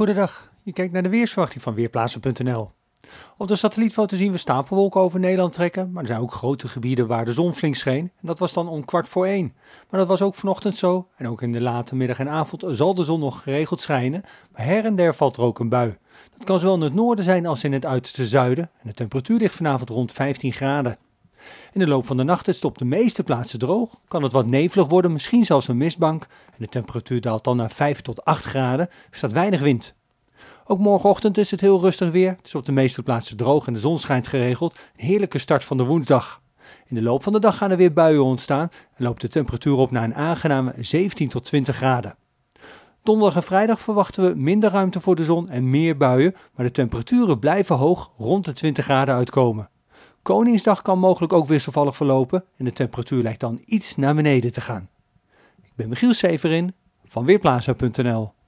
Goedendag, je kijkt naar de weersverwachting van Weerplaatsen.nl. Op de satellietfoto zien we stapelwolken over Nederland trekken, maar er zijn ook grote gebieden waar de zon flink scheen en dat was dan om kwart voor één. Maar dat was ook vanochtend zo en ook in de late middag en avond zal de zon nog geregeld schijnen, maar her en der valt er ook een bui. Dat kan zowel in het noorden zijn als in het uiterste zuiden en de temperatuur ligt vanavond rond 15 graden. In de loop van de nacht is het op de meeste plaatsen droog, kan het wat nevelig worden, misschien zelfs een mistbank. En de temperatuur daalt dan naar 5 tot 8 graden, er staat weinig wind. Ook morgenochtend is het heel rustig weer. Het is op de meeste plaatsen droog en de zon schijnt geregeld. Een heerlijke start van de woensdag. In de loop van de dag gaan er weer buien ontstaan en loopt de temperatuur op naar een aangename 17 tot 20 graden. Donderdag en vrijdag verwachten we minder ruimte voor de zon en meer buien, maar de temperaturen blijven hoog rond de 20 graden uitkomen. Koningsdag kan mogelijk ook wisselvallig verlopen en de temperatuur lijkt dan iets naar beneden te gaan. Ik ben Michiel Severin van Weerplaza.nl